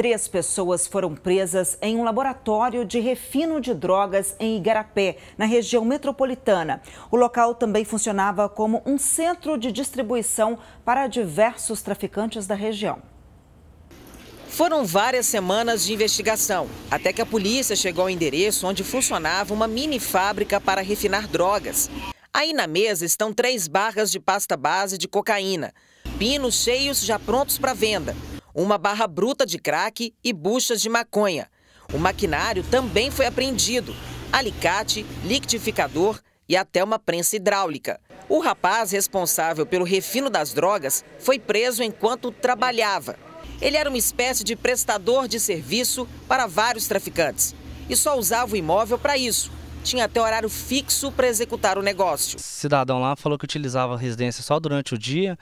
Três pessoas foram presas em um laboratório de refino de drogas em Igarapé, na região metropolitana. O local também funcionava como um centro de distribuição para diversos traficantes da região. Foram várias semanas de investigação, até que a polícia chegou ao endereço onde funcionava uma mini fábrica para refinar drogas. Aí na mesa estão três barras de pasta base de cocaína, pinos cheios já prontos para venda uma barra bruta de crack e buchas de maconha. O maquinário também foi apreendido: alicate, liquidificador e até uma prensa hidráulica. O rapaz responsável pelo refino das drogas foi preso enquanto trabalhava. Ele era uma espécie de prestador de serviço para vários traficantes e só usava o imóvel para isso. Tinha até horário fixo para executar o negócio. cidadão lá falou que utilizava a residência só durante o dia,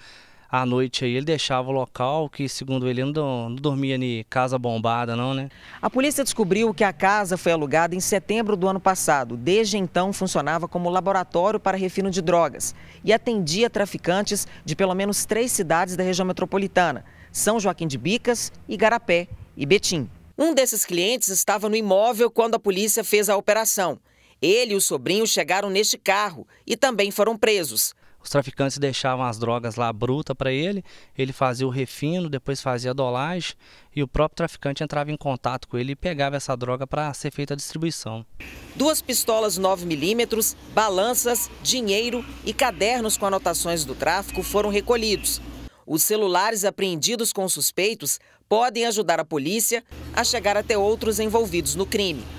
à noite aí ele deixava o local, que segundo ele não, não dormia em casa bombada não, né? A polícia descobriu que a casa foi alugada em setembro do ano passado. Desde então funcionava como laboratório para refino de drogas e atendia traficantes de pelo menos três cidades da região metropolitana, São Joaquim de Bicas, Igarapé e Betim. Um desses clientes estava no imóvel quando a polícia fez a operação. Ele e o sobrinho chegaram neste carro e também foram presos. Os traficantes deixavam as drogas lá bruta para ele, ele fazia o refino, depois fazia a dolagem e o próprio traficante entrava em contato com ele e pegava essa droga para ser feita a distribuição. Duas pistolas 9 milímetros, balanças, dinheiro e cadernos com anotações do tráfico foram recolhidos. Os celulares apreendidos com suspeitos podem ajudar a polícia a chegar até outros envolvidos no crime.